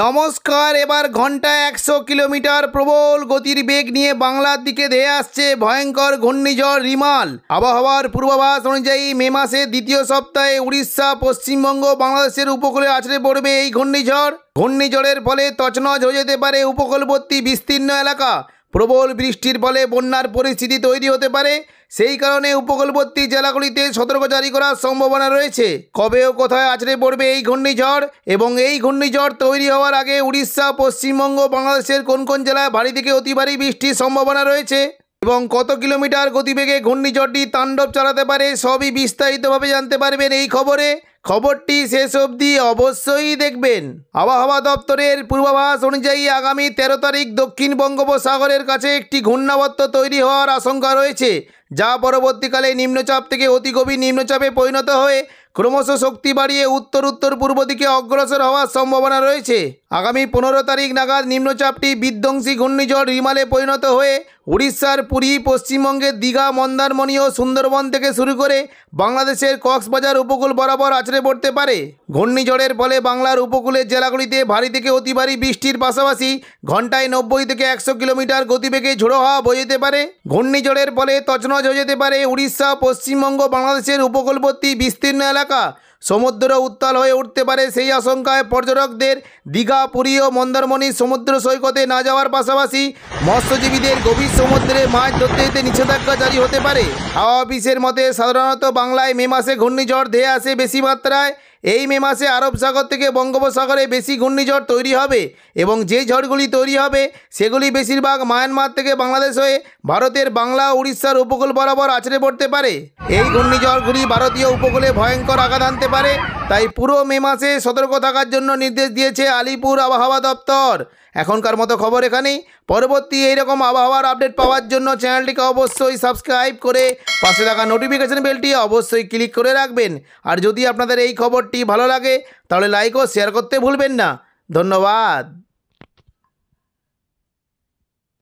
নমস্কার এবার ঘন্টা একশো কিলোমিটার প্রবল গতির বেগ নিয়ে বাংলার দিকে ধেয়ে আসছে ভয়ঙ্কর ঘূর্ণিঝড় রিমাল আবহাওয়ার পূর্বাভাস অনুযায়ী মে মাসের দ্বিতীয় সপ্তাহে উড়িষ্যা পশ্চিমবঙ্গ বাংলাদেশের উপকূলে আছড়ে পড়বে এই ঘূর্ণিঝড় ঘূর্ণিঝড়ের ফলে তছনছ হয়ে যেতে পারে উপকূলবর্তী বিস্তীর্ণ এলাকা প্রবল বৃষ্টির ফলে বন্যার পরিস্থিতি তৈরি হতে পারে সেই কারণে উপকূলবর্তী জেলাগুলিতে সতর্ক জারি করার সম্ভাবনা রয়েছে কবে ও কোথায় আছড়ে পড়বে এই ঘূর্ণিঝড় এবং এই ঘূর্ণিঝড় তৈরি হওয়ার আগে উড়িষ্যা পশ্চিমবঙ্গ বাংলাদেশের কোন কোন জেলায় ভারী থেকে অতি ভারী বৃষ্টির সম্ভাবনা রয়েছে এবং কত কিলোমিটার গতিবেগে ঘূর্ণিঝড়টি তাণ্ডব চালাতে পারে সবই বিস্তারিতভাবে জানতে পারবেন এই খবরে খবরটি শেষ অবধি অবশ্যই দেখবেন আবহাওয়া দপ্তরের পূর্বাভাস অনুযায়ী আগামী তেরো তারিখ দক্ষিণ বঙ্গোপসাগরের কাছে একটি ঘূর্ণাবত্ত তৈরি হওয়ার আশঙ্কা রয়েছে যা পরবর্তীকালে নিম্নচাপ থেকে অতি গভীর নিম্নচাপে পরিণত হয়ে ক্রমশ শক্তি বাড়িয়ে উত্তর উত্তর পূর্ব দিকে অগ্রসর হওয়ার সম্ভাবনা রয়েছে আগামী পনেরো তারিখ নাগাদ নিম্নচাপটি বিধ্বংসী ঘূর্ণিঝড় রিমালে পরিণত হয়ে উড়িষ্যার পুরী পশ্চিমবঙ্গের দীঘা মন্দারমণি ও সুন্দরবন থেকে শুরু করে বাংলাদেশের কক্সবাজার উপকূল বরাবর আছড়ে পড়তে পারে ঘূর্ণিঝড়ের ফলে বাংলার উপকূলের জেলাগুলিতে ভারী থেকে অতি ভারী বৃষ্টির পাশাপাশি ঘন্টায় নব্বই থেকে একশো কিলোমিটার গতিবেগে ঝোড়ো হওয়া বয়ে যেতে পারে ঘূর্ণিঝড়ের ফলে তছনছ হয়ে যেতে পারে উড়িষ্যা পশ্চিমবঙ্গ বাংলাদেশের উপকূলবর্তী বিস্তীর্ণ এলাকা সমুদ্র উত্তাল হয়ে উঠতে পারে সেই আশঙ্কায় পর্যটকদের দীঘা পুরী ও মন্দারমণি সমুদ্র সৈকতে না যাওয়ার পাশাপাশি মৎস্যজীবীদের গভীর সমুদ্রে মাছ ধরতে যেতে নিষেধাজ্ঞা জারি হতে পারে হাওয়া অফিসের মতে সাধারণত বাংলায় মে মাসে ঘূর্ণিঝড় ধেয়ে আসে বেশি মাত্রায় এই মে মাসে আরব সাগর থেকে বঙ্গোপসাগরে বেশি ঘূর্ণিঝড় তৈরি হবে এবং যে ঝড়গুলি তৈরি হবে সেগুলি বেশিরভাগ মায়ানমার থেকে বাংলাদেশ হয়ে ভারতের বাংলা উড়িষ্যার উপকূল বরাবর আছড়ে পড়তে পারে এই ঘূর্ণিঝড়গুলি ভারতীয় উপকূলে ভয়ঙ্কর আঘাত আনতে পারে তাই পুরো মে মাসে সতর্ক থাকার জন্য নির্দেশ দিয়েছে আলিপুর আবহাওয়া দপ্তর এখনকার মতো খবর এখানেই পরবর্তী এইরকম আবহাওয়ার আপডেট পাওয়ার জন্য চ্যানেলটিকে অবশ্যই সাবস্ক্রাইব করে পাশে থাকা নোটিফিকেশন বেলটি অবশ্যই ক্লিক করে রাখবেন আর যদি আপনাদের এই খবর ভিডিওটি ভালো লাগে তাহলে লাইক ও শেয়ার করতে ভুলবেন না ধন্যবাদ